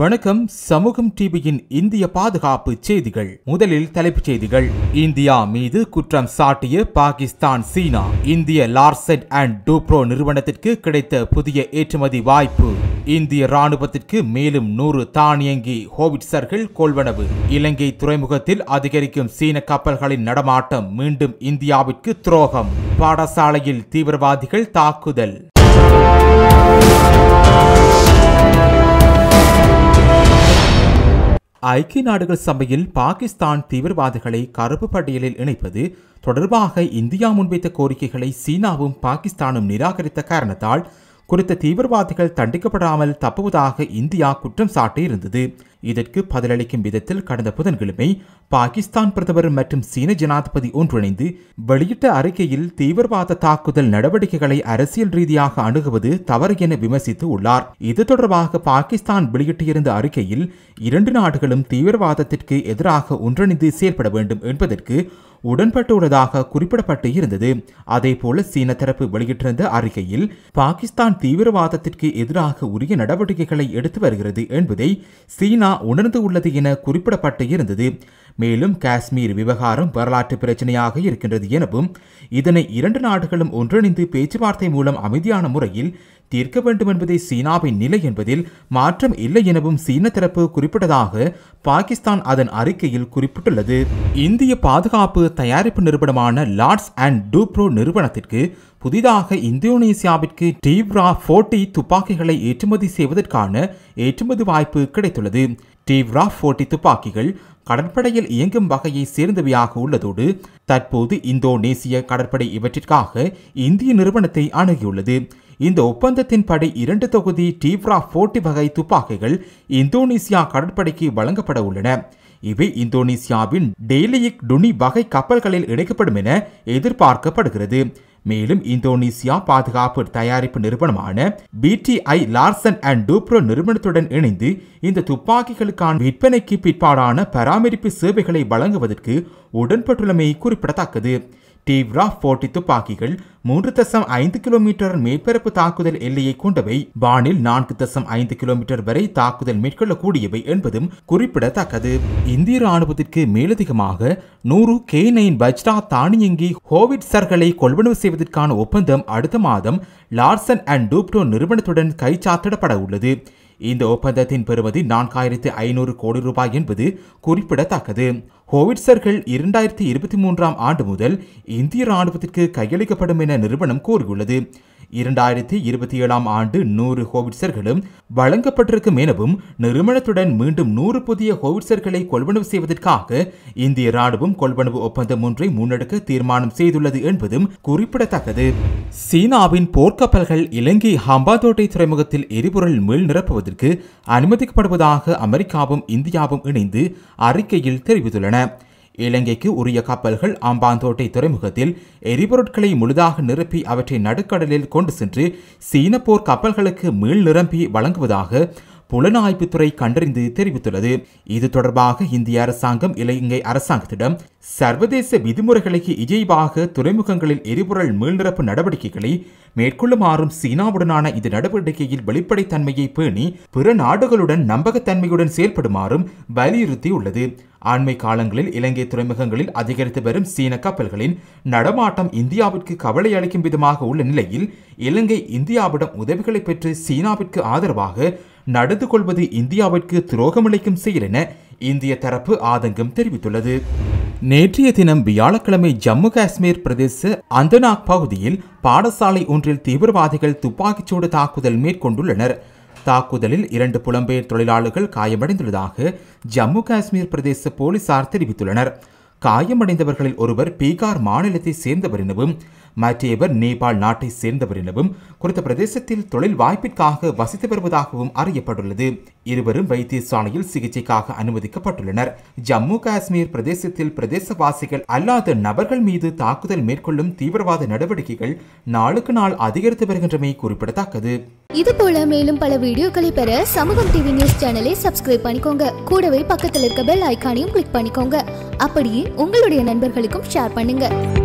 வணக்கம் சமூகம் டிவியின் இந்திய பாதுகாப்பு செய்திகள் முதலில் தலைப்புச் செய்திகள் இந்தியா மீது குற்றம் சாட்டிய பாகிஸ்தான் சீனா இந்திய லார்சன் அண்ட் டூப்ரோ நிறுவனத்திற்கு கிடைத்த புதிய ஏற்றுமதி வாய்ப்பு இந்திய ராணுவத்திற்கு மேலும் நூறு தானியங்கி ஹோவிட்சர்கள் கொள்வனவு இலங்கை துறைமுகத்தில் அதிகரிக்கும் சீன கப்பல்களின் நடமாட்டம் மீண்டும் இந்தியாவிற்கு துரோகம் பாடசாலையில் தீவிரவாதிகள் தாக்குதல் ஐக்கிய நாடுகள் சபையில் பாகிஸ்தான் தீவிரவாதிகளை கருப்பு பட்டியலில் இணைப்பது தொடர்பாக இந்தியா முன்வைத்த கோரிக்கைகளை சீனாவும் பாகிஸ்தானும் நிராகரித்த காரணத்தால் குறித்த தீவிரவாதிகள் தண்டிக்கப்படாமல் தப்புவதாக இந்தியா குற்றம் சாட்டியிருந்தது இதற்கு பதிலளிக்கும் விதத்தில் கடந்த புதன்கிழமை பாகிஸ்தான் பிரதமர் மற்றும் சீன ஜனாதிபதி ஒன்றிணைந்து வெளியிட்ட அறிக்கையில் தீவிரவாத தாக்குதல் நடவடிக்கைகளை அரசியல் ரீதியாக அணுகுவது தவறு என விமர்சித்து உள்ளார் இது தொடர்பாக பாகிஸ்தான் வெளியிட்டிருந்த அறிக்கையில் இரண்டு நாடுகளும் தீவிரவாதத்திற்கு எதிராக ஒன்றிணைந்து செயல்பட வேண்டும் என்பதற்கு உடன்பட்டுள்ளதாக குறிப்பிடப்பட்டு இருந்தது அதேபோல சீன தரப்பு வெளியிட்டிருந்த அறிக்கையில் பாகிஸ்தான் தீவிரவாதத்திற்கு எதிராக உரிய நடவடிக்கைகளை எடுத்து வருகிறது என்பதை சீனா சீனா உணர்ந்து உள்ளது என குறிப்பிடப்பட்டு இருந்தது மேலும் காஷ்மீர் விவகாரம் வரலாற்று பிரச்சினையாக இருக்கின்றது எனவும் இதனை இரண்டு நாடுகளும் ஒன்றிணைந்து பேச்சுவார்த்தை மூலம் அமைதியான முறையில் தீர்க்க வேண்டும் என்பதே சீனாவின் நிலை என்பதில் மாற்றம் இல்லை எனவும் சீன தரப்பு குறிப்பிட்டதாக பாகிஸ்தான் அதன் அறிக்கையில் குறிப்பிட்டுள்ளது இந்திய பாதுகாப்பு தயாரிப்பு நிறுவனமான லார்ட்ஸ் அண்ட் டூப்ரோ நிறுவனத்திற்கு புதிதாக இந்தோனேசியாவிற்கு டீவ்ரா போர்ட்டி துப்பாக்கிகளை ஏற்றுமதி செய்வதற்கான ஏற்றுமதி வாய்ப்பு கிடைத்துள்ளது டீவ்ரா போர்ட்டி துப்பாக்கிகள் கடற்படையில் இயங்கும் வகையை சேர்ந்தவையாக உள்ளதோடு தற்போது இந்தோனேசிய கடற்படை இவற்றிற்காக இந்திய நிறுவனத்தை அணுகியுள்ளது இந்த ஒப்பந்தத்தின்படி இரண்டு தொகுதி டீப்ரா போட்டி வகை துப்பாக்கிகள் இந்தோனேசியா கடற்படைக்கு வழங்கப்பட உள்ளன இவை இந்தோனேசியாவின் டெய்லியிக் டுனி வகை கப்பல்களில் இணைக்கப்படும் என எதிர்பார்க்கப்படுகிறது மேலும் இந்தோனேசியா பாதுகாப்பு தயாரிப்பு நிறுவனமான பிடிஐ லார்சன் அண்ட் டூப்ரோ நிறுவனத்துடன் இணைந்து இந்த துப்பாக்கிகளுக்கான விற்பனைக்கு பிற்பாடான பராமரிப்பு சேவைகளை வழங்குவதற்கு உடன்பட்டுள்ளமை குறிப்பிடத்தக்கது தீவ்ரா போட்டி துப்பாக்கிகள் மூன்று தசம் ஐந்து கிலோமீட்டர் மேற்பரப்பு தாக்குதல் எல்லையை கொண்டவை வானில் நான்கு தசம் ஐந்து கிலோமீட்டர் வரை தாக்குதல் மேற்கொள்ளக்கூடியவை என்பதும் குறிப்பிடத்தக்கது இந்திய ராணுவத்திற்கு மேலதிகமாக நூறு கே நைன் பஜ்ரா தானியங்கி ஹோவிட்சர்களை கொள்வனவு செய்வதற்கான ஒப்பந்தம் அடுத்த மாதம் லார்சன் அண்ட் டூப்டோ நிறுவனத்துடன் கைச்சாத்திடப்பட உள்ளது இந்த ஒப்பந்தத்தின் பெறுமதி நான்காயிரத்து ஐநூறு கோடி ரூபாய் என்பது குறிப்பிடத்தக்கது ஹோவிட்சர்கள் இரண்டாயிரத்தி இருபத்தி மூன்றாம் ஆண்டு முதல் இந்திய ராணுவத்திற்கு கையளிக்கப்படும் என நிறுவனம் கூறியுள்ளது இரண்டாயிரத்தி இருபத்தி ஏழாம் ஆண்டு நூறு ஹோவிட்சர்களும் வழங்கப்பட்டிருக்கும் எனவும் நிறுவனத்துடன் மீண்டும் நூறு புதிய ஹோவிட்சர்களை கொள்வனவு செய்வதற்காக இந்திய ராணுவம் கொள்வனவு ஒப்பந்தம் ஒன்றை முன்னெடுக்க தீர்மானம் செய்துள்ளது என்பதும் குறிப்பிடத்தக்கது சீனாவின் போர்க்கப்பல்கள் இலங்கை ஹம்பாதோட்டை துறைமுகத்தில் எரிபொருள் மீள் நிரப்புவதற்கு அனுமதிக்கப்படுவதாக அமெரிக்காவும் இந்தியாவும் இணைந்து அறிக்கையில் தெரிவித்துள்ளன இலங்கைக்கு உரிய கப்பல்கள் ஆம்பாந்தோட்டை துறைமுகத்தில் எரிபொருட்களை முழுதாக நிரப்பி அவற்றை நடுக்கடலில் கொண்டு சென்று சீனப்போர் கப்பல்களுக்கு மீள் நிரம்பி வழங்குவதாக புலனாய்வுத்துறை கண்டறிந்து தெரிவித்துள்ளது இது தொடர்பாக இந்திய அரசாங்கம் இலங்கை அரசாங்கத்திடம் சர்வதேச விதிமுறைகளுக்கு இஜைவாக துறைமுகங்களில் எரிபொருள் மீள்நிரப்பு நடவடிக்கைகளை மேற்கொள்ளுமாறும் சீனாவுடனான இந்த நடவடிக்கையில் வெளிப்படைத்தன்மையை பேணி பிற நாடுகளுடன் நம்பகத்தன்மையுடன் செயல்படுமாறும் வலியுறுத்தியுள்ளது ஆண்மை காலங்களில் இலங்கை துறைமுகங்களில் அதிகரித்து வரும் சீன கப்பல்களின் நடமாட்டம் இந்தியாவிற்கு கவலை அளிக்கும் விதமாக உள்ள நிலையில் இலங்கை இந்தியாவிடம் உதவிகளை பெற்று சீனாவிற்கு ஆதரவாக நடந்து கொள்வது இந்தியாவிற்கு துரோகமளிக்கும் செயல் என இந்திய தரப்பு ஆதங்கம் தெரிவித்துள்ளது நேற்றைய தினம் வியாழக்கிழமை ஜம்மு காஷ்மீர் பிரதேச அந்தநாக் பகுதியில் பாடசாலை ஒன்றில் தீவிரவாதிகள் துப்பாக்கிச்சூடு தாக்குதல் மேற்கொண்டுள்ளனர் தாக்குதலில் இரண்டு புலம்பெயர் தொழிலாளர்கள் காயமடைந்துள்ளதாக ஜம்மு காஷ்மீர் பிரதேச போலீசார் தெரிவித்துள்ளனர் காயமடைந்தவர்களில் ஒருவர் பீகார் மாநிலத்தை சேர்ந்தவர் எனவும் மற்றவர் நேபாள் நாட்டை சேர்ந்தவர் எனவும் குறித்த பிரதேசத்தில் தொழில் வாய்ப்பிற்காக வசித்து வருவதாகவும் அறியப்பட்டுள்ளது இருவரும் வைத்தியசாலையில் சிகிச்சைக்காக அனுமதிக்கப்பட்டுள்ளனர் ஜம்மு காஷ்மீர் பிரதேசத்தில் பிரதேசவாசிகள் அல்லாத நபர்கள் மீது தாக்குதல் மேற்கொள்ளும் தீவிரவாத நடவடிக்கைகள் நாளுக்கு நாள் அதிகரித்து வருகின்றமை குறிப்பிடத்தக்கது இது போல மேலும் பல வீடியோக்களை பெற சமூகம் டிவி நியூஸ் சேனலை சப்ஸ்கிரைப் பண்ணிக்கோங்க கூடவே பக்கத்தில் இருக்க பெல் ஐக்கானையும் கிளிக் பண்ணிக்கோங்க அப்படியே உங்களுடைய நண்பர்களுக்கும் ஷேர் பண்ணுங்க